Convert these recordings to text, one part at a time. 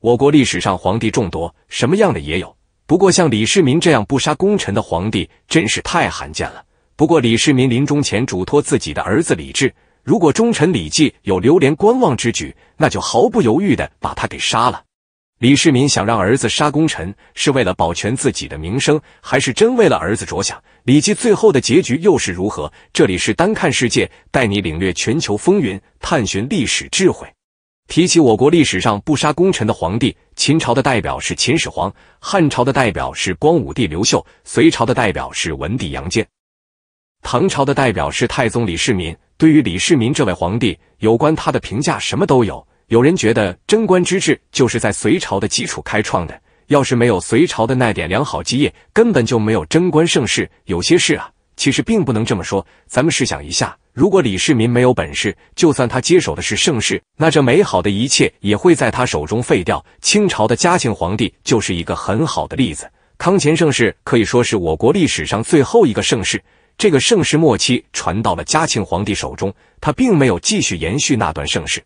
我国历史上皇帝众多，什么样的也有。不过像李世民这样不杀功臣的皇帝，真是太罕见了。不过李世民临终前嘱托自己的儿子李治，如果忠臣李绩有流连观望之举，那就毫不犹豫的把他给杀了。李世民想让儿子杀功臣，是为了保全自己的名声，还是真为了儿子着想？李绩最后的结局又是如何？这里是单看世界，带你领略全球风云，探寻历史智慧。提起我国历史上不杀功臣的皇帝，秦朝的代表是秦始皇，汉朝的代表是光武帝刘秀，隋朝的代表是文帝杨坚，唐朝的代表是太宗李世民。对于李世民这位皇帝，有关他的评价什么都有。有人觉得贞观之治就是在隋朝的基础开创的，要是没有隋朝的那点良好基业，根本就没有贞观盛世。有些事啊，其实并不能这么说。咱们试想一下。如果李世民没有本事，就算他接手的是盛世，那这美好的一切也会在他手中废掉。清朝的嘉庆皇帝就是一个很好的例子。康乾盛世可以说是我国历史上最后一个盛世，这个盛世末期传到了嘉庆皇帝手中，他并没有继续延续那段盛世，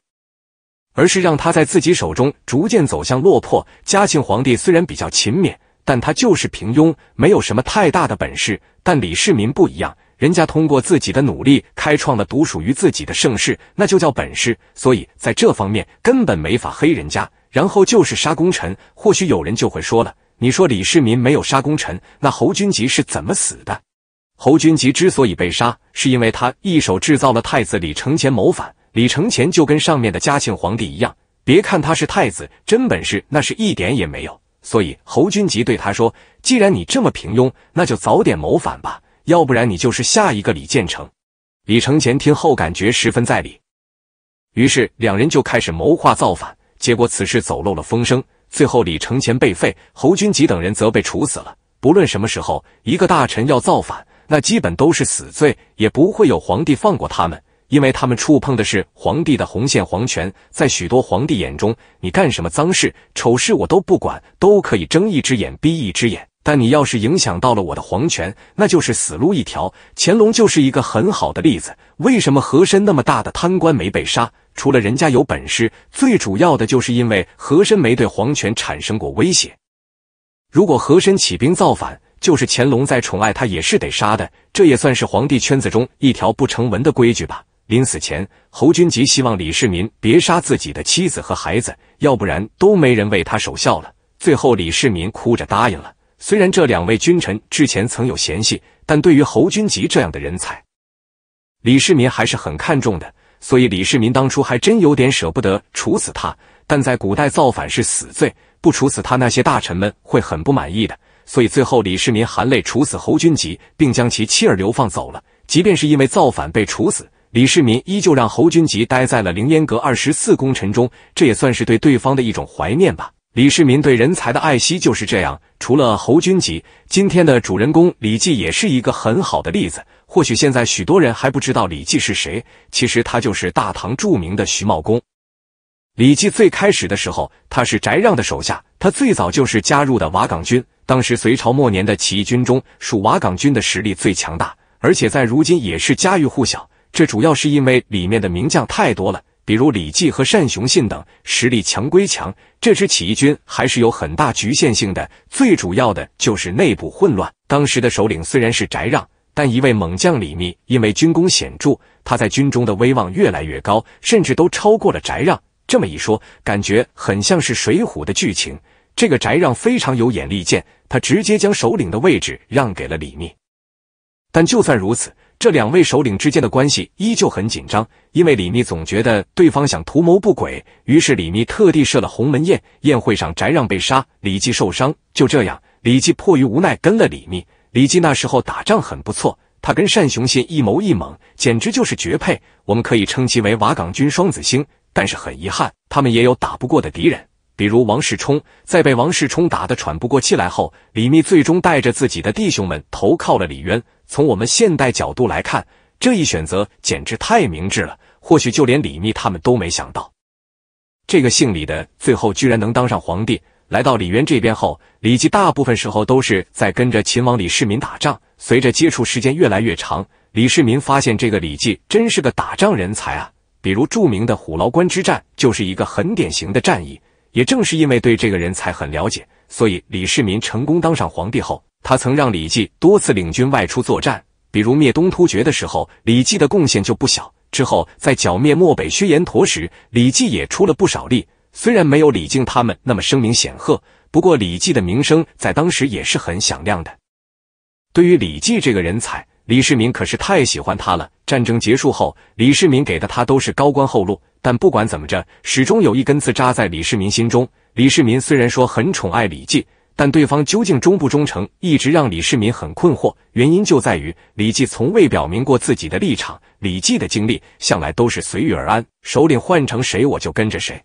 而是让他在自己手中逐渐走向落魄。嘉庆皇帝虽然比较勤勉，但他就是平庸，没有什么太大的本事。但李世民不一样。人家通过自己的努力开创了独属于自己的盛世，那就叫本事。所以在这方面根本没法黑人家。然后就是杀功臣。或许有人就会说了：“你说李世民没有杀功臣，那侯君集是怎么死的？”侯君集之所以被杀，是因为他一手制造了太子李承乾谋反。李承乾就跟上面的嘉庆皇帝一样，别看他是太子，真本事那是一点也没有。所以侯君集对他说：“既然你这么平庸，那就早点谋反吧。”要不然你就是下一个李建成。李承乾听后感觉十分在理，于是两人就开始谋划造反。结果此事走漏了风声，最后李承乾被废，侯君集等人则被处死了。不论什么时候，一个大臣要造反，那基本都是死罪，也不会有皇帝放过他们，因为他们触碰的是皇帝的红线皇权。在许多皇帝眼中，你干什么脏事丑事我都不管，都可以睁一只眼闭一只眼。但你要是影响到了我的皇权，那就是死路一条。乾隆就是一个很好的例子。为什么和珅那么大的贪官没被杀？除了人家有本事，最主要的就是因为和珅没对皇权产生过威胁。如果和珅起兵造反，就是乾隆再宠爱他也是得杀的。这也算是皇帝圈子中一条不成文的规矩吧。临死前，侯君集希望李世民别杀自己的妻子和孩子，要不然都没人为他守孝了。最后，李世民哭着答应了。虽然这两位君臣之前曾有嫌隙，但对于侯君集这样的人才，李世民还是很看重的。所以李世民当初还真有点舍不得处死他。但在古代，造反是死罪，不处死他，那些大臣们会很不满意的。所以最后，李世民含泪处死侯君集，并将其妻儿流放走了。即便是因为造反被处死，李世民依旧让侯君集待在了凌烟阁二十四功臣中，这也算是对对方的一种怀念吧。李世民对人才的爱惜就是这样。除了侯君集，今天的主人公李绩也是一个很好的例子。或许现在许多人还不知道李绩是谁，其实他就是大唐著名的徐茂公。李绩最开始的时候，他是翟让的手下，他最早就是加入的瓦岗军。当时隋朝末年的起义军中，属瓦岗军的实力最强大，而且在如今也是家喻户晓。这主要是因为里面的名将太多了。比如李绩和单雄信等实力强归强，这支起义军还是有很大局限性的。最主要的就是内部混乱。当时的首领虽然是翟让，但一位猛将李密因为军功显著，他在军中的威望越来越高，甚至都超过了翟让。这么一说，感觉很像是《水浒》的剧情。这个翟让非常有眼力见，他直接将首领的位置让给了李密。但就算如此。这两位首领之间的关系依旧很紧张，因为李密总觉得对方想图谋不轨，于是李密特地设了鸿门宴。宴会上，翟让被杀，李绩受伤。就这样，李绩迫于无奈跟了李密。李绩那时候打仗很不错，他跟单雄信一谋一猛，简直就是绝配。我们可以称其为瓦岗军双子星。但是很遗憾，他们也有打不过的敌人，比如王世充。在被王世充打得喘不过气来后，李密最终带着自己的弟兄们投靠了李渊。从我们现代角度来看，这一选择简直太明智了。或许就连李密他们都没想到，这个姓李的最后居然能当上皇帝。来到李渊这边后，李绩大部分时候都是在跟着秦王李世民打仗。随着接触时间越来越长，李世民发现这个李绩真是个打仗人才啊。比如著名的虎牢关之战就是一个很典型的战役。也正是因为对这个人才很了解，所以李世民成功当上皇帝后。他曾让李继多次领军外出作战，比如灭东突厥的时候，李继的贡献就不小。之后在剿灭漠北薛延陀时，李继也出了不少力。虽然没有李靖他们那么声名显赫，不过李继的名声在当时也是很响亮的。对于李继这个人才，李世民可是太喜欢他了。战争结束后，李世民给的他都是高官厚禄。但不管怎么着，始终有一根刺扎在李世民心中。李世民虽然说很宠爱李绩。但对方究竟忠不忠诚，一直让李世民很困惑。原因就在于李继从未表明过自己的立场。李继的经历向来都是随遇而安，首领换成谁我就跟着谁，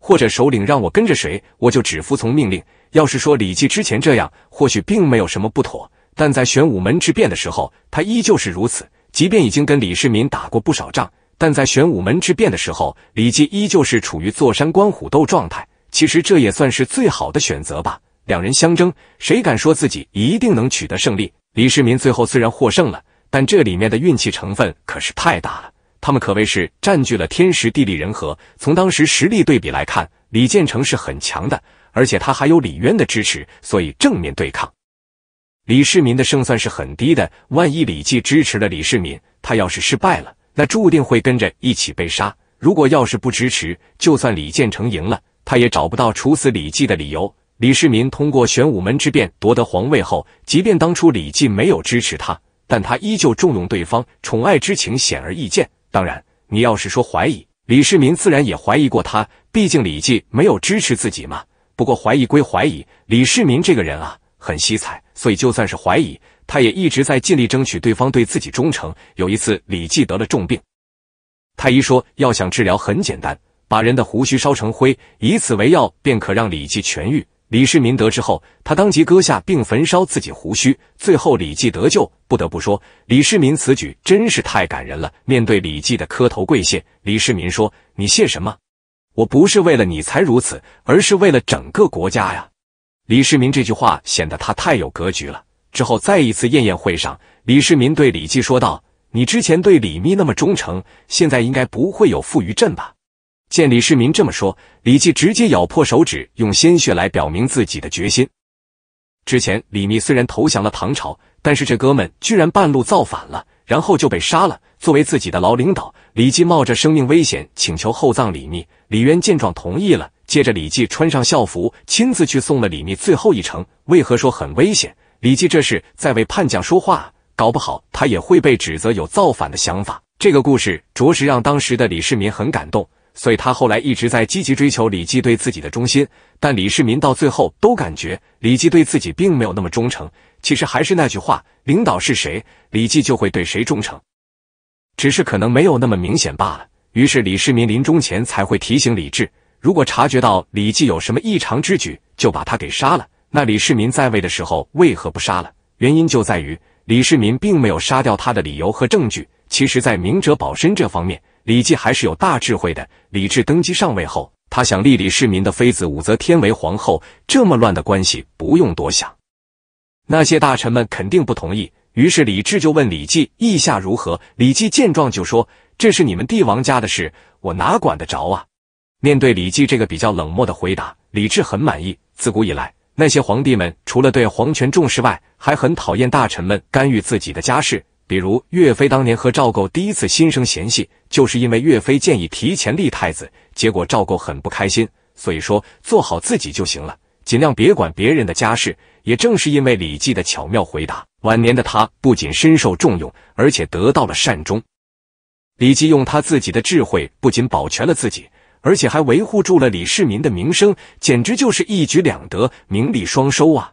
或者首领让我跟着谁我就只服从命令。要是说李继之前这样，或许并没有什么不妥。但在玄武门之变的时候，他依旧是如此。即便已经跟李世民打过不少仗，但在玄武门之变的时候，李继依旧是处于坐山观虎斗状态。其实这也算是最好的选择吧。两人相争，谁敢说自己一定能取得胜利？李世民最后虽然获胜了，但这里面的运气成分可是太大了。他们可谓是占据了天时地利人和。从当时实力对比来看，李建成是很强的，而且他还有李渊的支持，所以正面对抗李世民的胜算是很低的。万一李绩支持了李世民，他要是失败了，那注定会跟着一起被杀。如果要是不支持，就算李建成赢了。他也找不到处死李绩的理由。李世民通过玄武门之变夺得皇位后，即便当初李绩没有支持他，但他依旧重用对方，宠爱之情显而易见。当然，你要是说怀疑李世民，自然也怀疑过他，毕竟李绩没有支持自己嘛。不过怀疑归怀疑，李世民这个人啊，很惜才，所以就算是怀疑，他也一直在尽力争取对方对自己忠诚。有一次，李绩得了重病，太医说要想治疗很简单。把人的胡须烧成灰，以此为药，便可让李记痊愈。李世民得知后，他当即割下并焚烧自己胡须，最后李记得救。不得不说，李世民此举真是太感人了。面对李记的磕头跪谢，李世民说：“你谢什么？我不是为了你才如此，而是为了整个国家呀。”李世民这句话显得他太有格局了。之后，在一次宴宴会上，李世民对李记说道：“你之前对李密那么忠诚，现在应该不会有负于朕吧？”见李世民这么说，李绩直接咬破手指，用鲜血来表明自己的决心。之前李密虽然投降了唐朝，但是这哥们居然半路造反了，然后就被杀了。作为自己的老领导，李绩冒着生命危险请求厚葬李密。李渊见状同意了，接着李绩穿上校服，亲自去送了李密最后一程。为何说很危险？李绩这是在为叛将说话，搞不好他也会被指责有造反的想法。这个故事着实让当时的李世民很感动。所以他后来一直在积极追求李绩对自己的忠心，但李世民到最后都感觉李绩对自己并没有那么忠诚。其实还是那句话，领导是谁，李绩就会对谁忠诚，只是可能没有那么明显罢了。于是李世民临终前才会提醒李治，如果察觉到李绩有什么异常之举，就把他给杀了。那李世民在位的时候为何不杀了？原因就在于李世民并没有杀掉他的理由和证据。其实，在明哲保身这方面。李继还是有大智慧的。李治登基上位后，他想立李世民的妃子武则天为皇后，这么乱的关系不用多想，那些大臣们肯定不同意。于是李治就问李继意下如何？李继见状就说：“这是你们帝王家的事，我哪管得着啊！”面对李继这个比较冷漠的回答，李治很满意。自古以来，那些皇帝们除了对皇权重视外，还很讨厌大臣们干预自己的家事。比如岳飞当年和赵构第一次心生嫌隙，就是因为岳飞建议提前立太子，结果赵构很不开心。所以说，做好自己就行了，尽量别管别人的家事。也正是因为李绩的巧妙回答，晚年的他不仅深受重用，而且得到了善终。李绩用他自己的智慧，不仅保全了自己，而且还维护住了李世民的名声，简直就是一举两得，名利双收啊！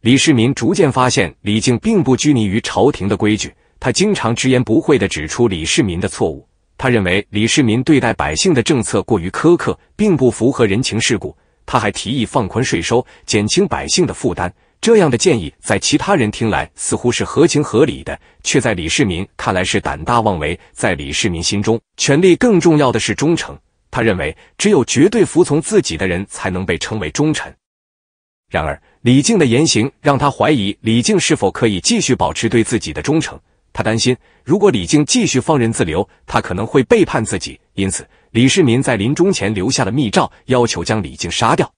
李世民逐渐发现，李靖并不拘泥于朝廷的规矩。他经常直言不讳地指出李世民的错误。他认为李世民对待百姓的政策过于苛刻，并不符合人情世故。他还提议放宽税收，减轻百姓的负担。这样的建议在其他人听来似乎是合情合理的，却在李世民看来是胆大妄为。在李世民心中，权力更重要的是忠诚。他认为只有绝对服从自己的人才能被称为忠臣。然而，李靖的言行让他怀疑李靖是否可以继续保持对自己的忠诚。他担心，如果李靖继续放任自流，他可能会背叛自己。因此，李世民在临终前留下了密诏，要求将李靖杀掉。